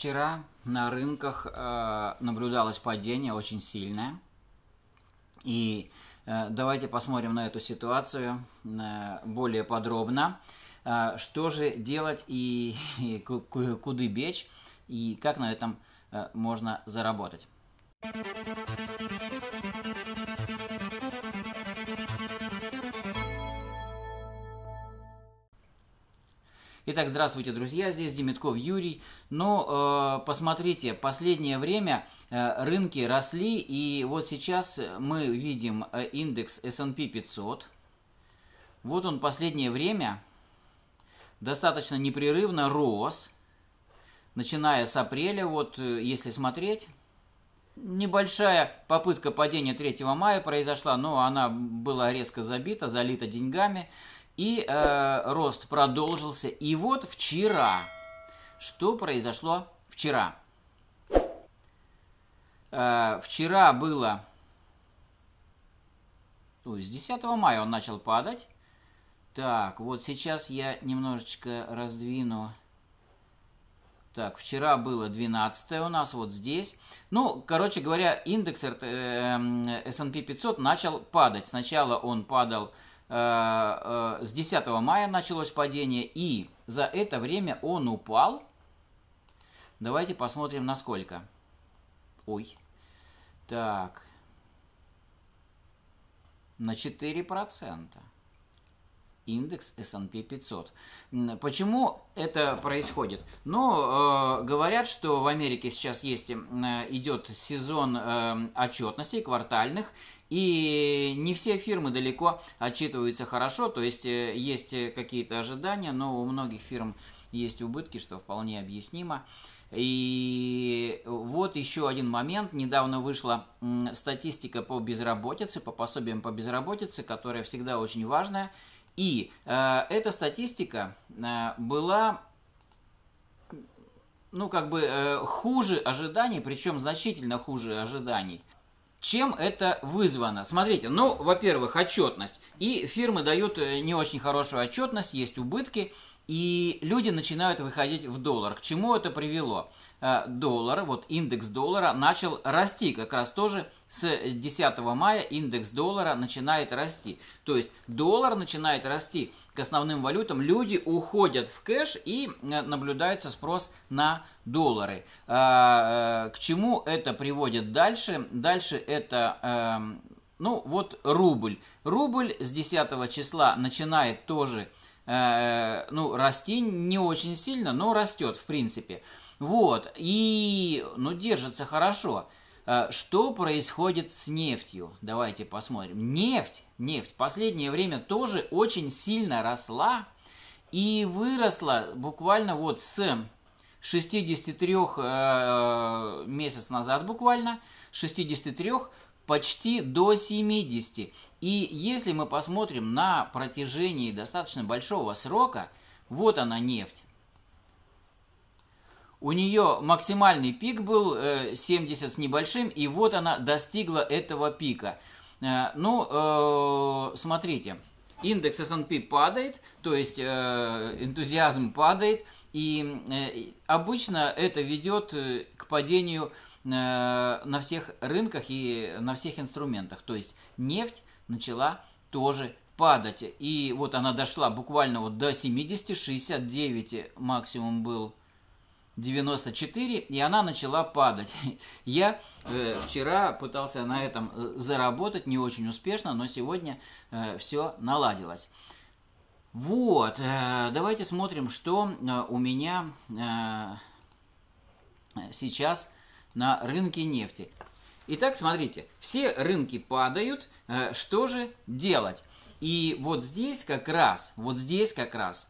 Вчера на рынках э, наблюдалось падение очень сильное. И э, давайте посмотрим на эту ситуацию э, более подробно. Э, что же делать и, и куды бечь, и как на этом э, можно заработать. Итак, здравствуйте, друзья, здесь Демитков Юрий. Но ну, э, посмотрите, последнее время э, рынки росли, и вот сейчас мы видим э, индекс S&P 500. Вот он последнее время достаточно непрерывно рос, начиная с апреля, вот э, если смотреть, Небольшая попытка падения 3 мая произошла, но она была резко забита, залита деньгами. И э, рост продолжился. И вот вчера, что произошло вчера? Э, вчера было... Ой, с 10 мая он начал падать. Так, вот сейчас я немножечко раздвину... Так, вчера было 12 у нас вот здесь. Ну, короче говоря, индекс э, S&P эм, 500 начал падать. Сначала он падал Э, э, с 10 мая началось падение, и за это время он упал. Давайте посмотрим, насколько. Ой. Так. На 4% индекс S&P 500. Почему это происходит? Ну, э, говорят, что в Америке сейчас есть, э, идет сезон э, отчетностей квартальных, и не все фирмы далеко отчитываются хорошо, то есть э, есть э, какие-то ожидания, но у многих фирм есть убытки, что вполне объяснимо. И вот еще один момент. Недавно вышла статистика по безработице, по пособиям по безработице, которая всегда очень важная – и э, эта статистика э, была ну, как бы э, хуже ожиданий, причем значительно хуже ожиданий. Чем это вызвано? Смотрите, ну, во-первых, отчетность. И фирмы дают э, не очень хорошую отчетность, есть убытки, и люди начинают выходить в доллар. К чему это привело? Э, доллара, вот индекс доллара начал расти, как раз тоже с 10 мая индекс доллара начинает расти. То есть доллар начинает расти к основным валютам, люди уходят в кэш и э, наблюдается спрос на доллары. Э, к чему это приводит дальше? Дальше это, эм, ну вот рубль. Рубль с 10 числа начинает тоже ну, расти не очень сильно, но растет в принципе. Вот, и, ну, держится хорошо. Э, что происходит с нефтью? Давайте посмотрим. Нефть, нефть в последнее время тоже очень сильно росла и выросла буквально вот с 63 э, месяц назад буквально, 63 почти до 70. И если мы посмотрим на протяжении достаточно большого срока, вот она нефть. У нее максимальный пик был 70 э, с небольшим, и вот она достигла этого пика. Э, ну, э, смотрите, индекс S&P падает, то есть энтузиазм падает, и обычно это ведет к падению на всех рынках и на всех инструментах. То есть нефть начала тоже падать. И вот она дошла буквально вот до 70, 69 максимум был 94, и она начала падать. Я э, вчера пытался на этом э, заработать, не очень успешно, но сегодня э, все наладилось. Вот, э, давайте смотрим, что э, у меня э, сейчас на рынке нефти. Итак, смотрите, все рынки падают, э, что же делать? И вот здесь как раз, вот здесь как раз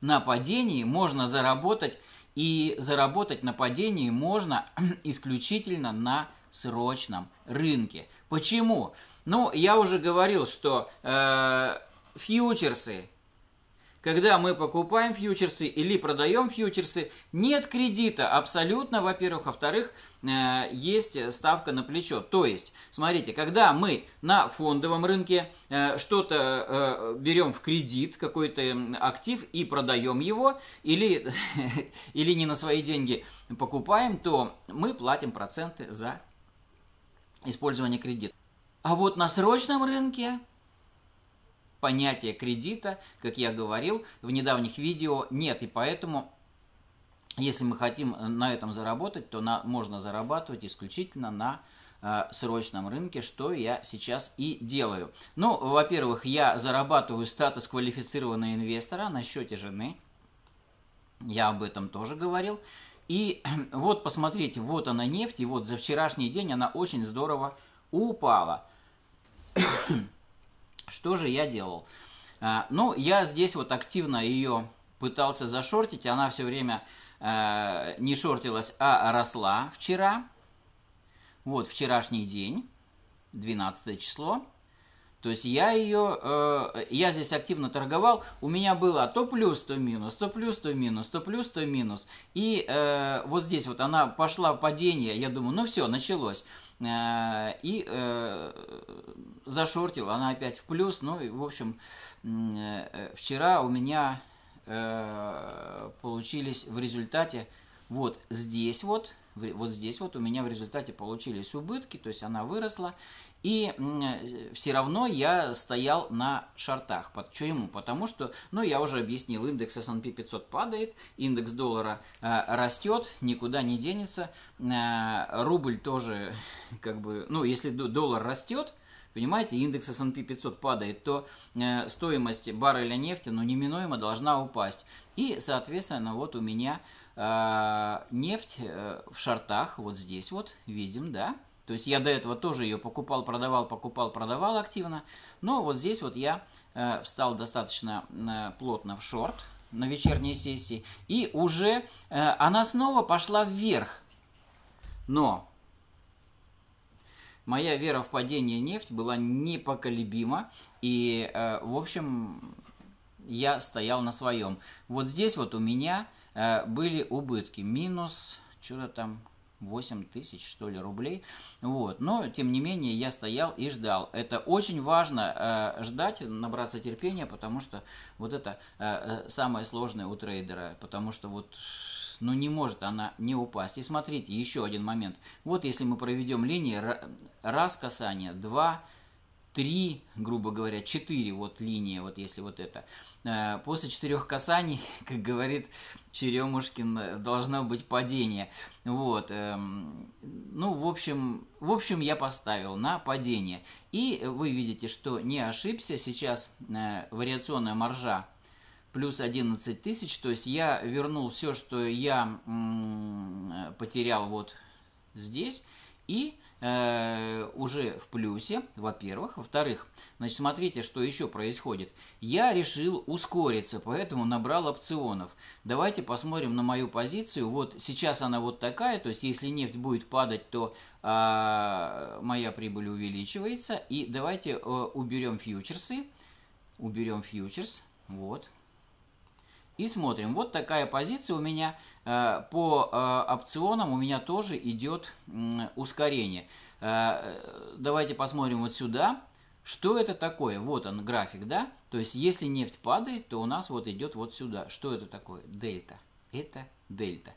на падении можно заработать и заработать на падении можно исключительно на срочном рынке. Почему? Ну, я уже говорил, что э, фьючерсы, когда мы покупаем фьючерсы или продаем фьючерсы, нет кредита абсолютно, во-первых. А во-вторых, а Э, есть ставка на плечо. То есть, смотрите, когда мы на фондовом рынке э, что-то э, берем в кредит, какой-то актив и продаем его, или, или не на свои деньги покупаем, то мы платим проценты за использование кредита. А вот на срочном рынке понятия кредита, как я говорил в недавних видео, нет. И поэтому если мы хотим э, на этом заработать, то на, можно зарабатывать исключительно на э, срочном рынке, что я сейчас и делаю. Ну, во-первых, я зарабатываю статус квалифицированного инвестора на счете жены. Я об этом тоже говорил. И вот, посмотрите, вот она нефть, и вот за вчерашний день она очень здорово упала. что же я делал? Э, ну, я здесь вот активно ее пытался зашортить, она все время э, не шортилась, а росла вчера. Вот вчерашний день, 12 число. То есть я ее, э, я здесь активно торговал, у меня было то плюс, то минус, то плюс, то минус, то плюс, то минус. И э, вот здесь вот она пошла в падение, я думаю, ну все, началось. Э, и э, зашортила, она опять в плюс, ну и в общем, э, вчера у меня Э, получились в результате. Вот здесь вот, вот здесь вот у меня в результате получились убытки, то есть она выросла. И э, все равно я стоял на шартах. Почему? Потому что, ну, я уже объяснил, индекс S&P 500 падает, индекс доллара э, растет, никуда не денется. Э, рубль тоже, как бы, ну, если доллар растет, понимаете, индекс S&P 500 падает, то э, стоимость барреля нефти, ну, неминуемо должна упасть. И, соответственно, вот у меня э, нефть э, в шортах, вот здесь вот, видим, да, то есть я до этого тоже ее покупал, продавал, покупал, продавал активно. Но вот здесь вот я э, встал достаточно э, плотно в шорт на вечерней сессии. И уже э, она снова пошла вверх. Но моя вера в падение нефти была непоколебима, и, э, в общем, я стоял на своем. Вот здесь вот у меня э, были убытки, минус, что-то там, 8 тысяч, что ли, рублей. Вот. Но, тем не менее, я стоял и ждал. Это очень важно э, ждать, набраться терпения, потому что вот это э, э самое сложное у трейдера, потому что вот но ну, не может она не упасть. И смотрите, еще один момент. Вот если мы проведем линии, раз касание, два, три, грубо говоря, четыре вот линии, вот если вот это. Э, после четырех касаний, как говорит Черемушкин, должно быть падение. Вот. Эм, ну, в общем, в общем, я поставил на падение. И вы видите, что не ошибся. Сейчас э, вариационная маржа плюс 11 тысяч, то есть я вернул все, что я потерял вот здесь, и э, уже в плюсе, во-первых. Во-вторых, значит, смотрите, что еще происходит. Я решил ускориться, поэтому набрал опционов. Давайте посмотрим на мою позицию. Вот сейчас она вот такая, то есть если нефть будет падать, то э, моя прибыль увеличивается. И давайте э, уберем фьючерсы. Уберем фьючерс. Вот, и смотрим. Вот такая позиция у меня э, по э, опционам, у меня тоже идет ускорение. Э, давайте посмотрим вот сюда. Что это такое? Вот он график, да? То есть, если нефть падает, то у нас вот идет вот сюда. Что это такое? Дельта. Это дельта.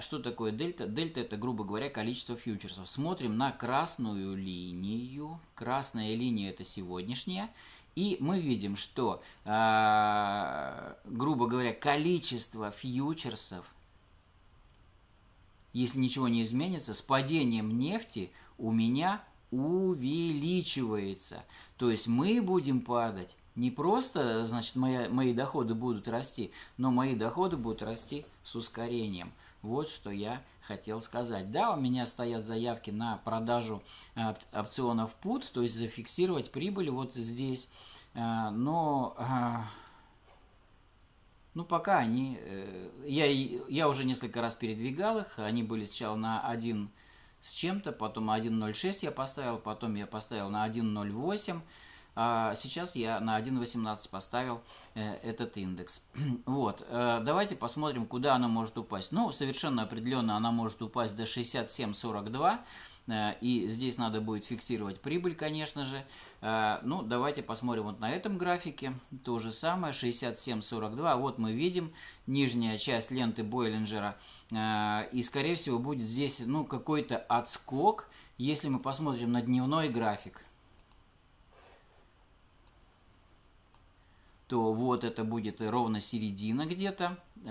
Что такое дельта? Дельта это, грубо говоря, количество фьючерсов. Смотрим на красную линию. Красная линия это сегодняшняя. И мы видим, что, а, грубо говоря, количество фьючерсов, если ничего не изменится, с падением нефти у меня увеличивается. То есть мы будем падать. Не просто, значит, моя, мои доходы будут расти, но мои доходы будут расти с ускорением – вот что я хотел сказать. Да, у меня стоят заявки на продажу э, опционов PUT, то есть зафиксировать прибыль вот здесь. Э, но а, ну, пока они... Э, я, я уже несколько раз передвигал их. Они были сначала на 1 с чем-то, потом 1.06 я поставил, потом я поставил на 1.08. А, сейчас я на 1.18 поставил э, этот индекс. Вот, э, давайте посмотрим, куда она может упасть. Ну, совершенно определенно она может упасть до 67.42. Э, и здесь надо будет фиксировать прибыль, конечно же. Ну, давайте посмотрим вот на этом графике. То же самое, 67.42. Вот мы видим нижняя часть ленты Бойлинджера. И, скорее всего, будет здесь, ну, какой-то отскок, если мы посмотрим на дневной график то вот это будет ровно середина где-то э,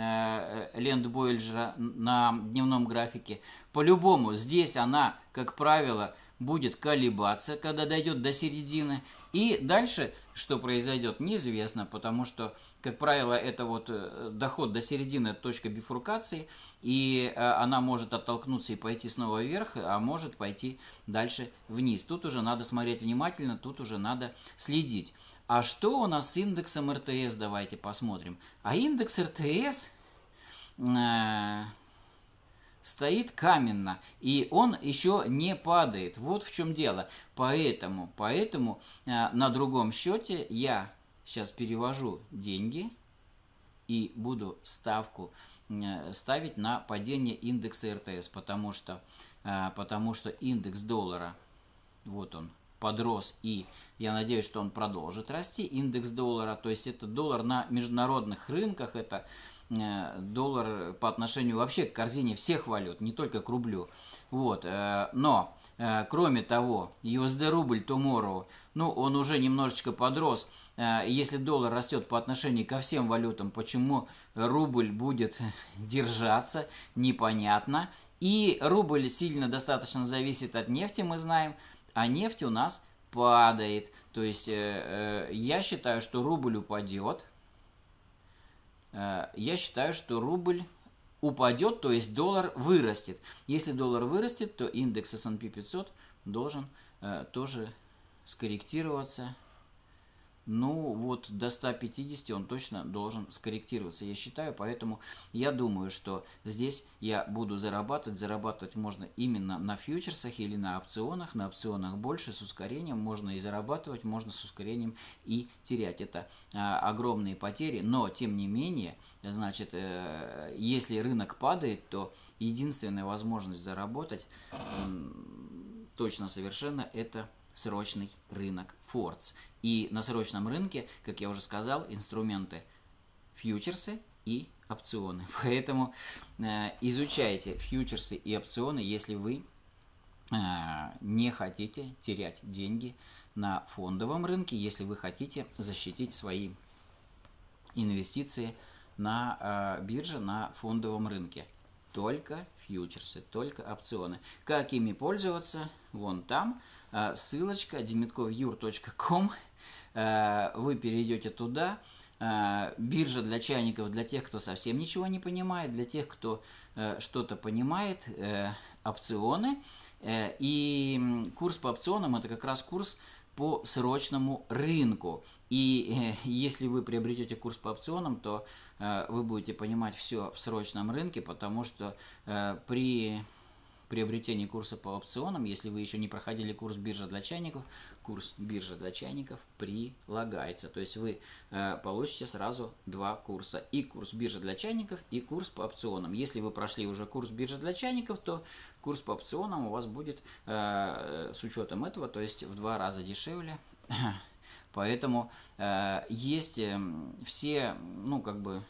э, лендбойлджера на дневном графике. По-любому здесь она, как правило, будет колебаться, когда дойдет до середины. И дальше что произойдет, неизвестно, потому что, как правило, это вот э, доход до середины, точка бифуркации, и э, она может оттолкнуться и пойти снова вверх, а может пойти дальше вниз. Тут уже надо смотреть внимательно, тут уже надо следить. А что у нас с индексом РТС? Давайте посмотрим. А индекс РТС... Э стоит каменно, и он еще не падает. Вот в чем дело. Поэтому, поэтому э, на другом счете я сейчас перевожу деньги и буду ставку э, ставить на падение индекса РТС, потому что, э, потому что индекс доллара, вот он, подрос и я надеюсь, что он продолжит расти, индекс доллара, то есть это доллар на международных рынках, это Э, доллар по отношению вообще к корзине всех валют, не только к рублю. Вот, э, но э, Кроме того, USD рубль tomorrow, ну, он уже немножечко подрос. Если доллар растет по отношению ко всем валютам, почему рубль будет держаться, непонятно. И рубль сильно достаточно зависит от нефти, мы знаем, а нефть у нас падает. То есть я считаю, что рубль упадет, Э, я считаю, что рубль упадет, то есть доллар вырастет. Если доллар вырастет, то индекс S&P 500 должен э, тоже скорректироваться ну вот до 150 он точно должен скорректироваться, я считаю, поэтому я думаю, что здесь я буду зарабатывать, зарабатывать можно именно на фьючерсах или на опционах, на опционах больше с ускорением можно и зарабатывать, можно с ускорением и терять, это а, огромные потери, но тем не менее, значит, э, если рынок падает, то единственная возможность заработать э, точно совершенно это срочный рынок Фордс. И на срочном рынке, как я уже сказал, инструменты фьючерсы и опционы. Поэтому э, изучайте фьючерсы и опционы, если вы э, не хотите терять деньги на фондовом рынке, если вы хотите защитить свои инвестиции на э, бирже, на фондовом рынке. Только фьючерсы, только опционы. Как ими пользоваться? Вон там а, ссылочка demetkovyur.com, а, вы перейдете туда, а, биржа для чайников для тех, кто совсем ничего не понимает, для тех, кто э, что-то понимает, э, опционы. Э, и курс по опционам это как раз курс по срочному рынку. И если вы приобретете курс по опционам, то вы будете понимать все в срочном рынке, потому что при приобретении курса по опционам, если вы еще не проходили курс биржа для чайников, курс биржа для чайников прилагается. То есть вы э, получите сразу два курса. И курс биржа для чайников, и курс по опционам. Если вы прошли уже курс биржа для чайников, то курс по опционам у вас будет э, с учетом этого, то есть в два раза дешевле. Поэтому э, есть э, все, ну, как бы,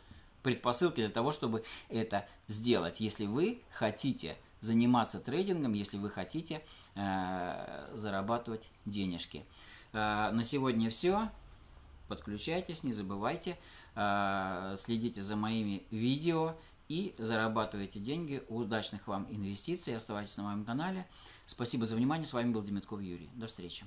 предпосылки для того, чтобы это сделать, если вы хотите заниматься трейдингом, если вы хотите э, зарабатывать денежки. Э, на сегодня все. Подключайтесь, не забывайте, э, следите за моими видео и зарабатывайте деньги. Удачных вам инвестиций. Оставайтесь на моем канале. Спасибо за внимание. С вами был Демятков Юрий. До встречи.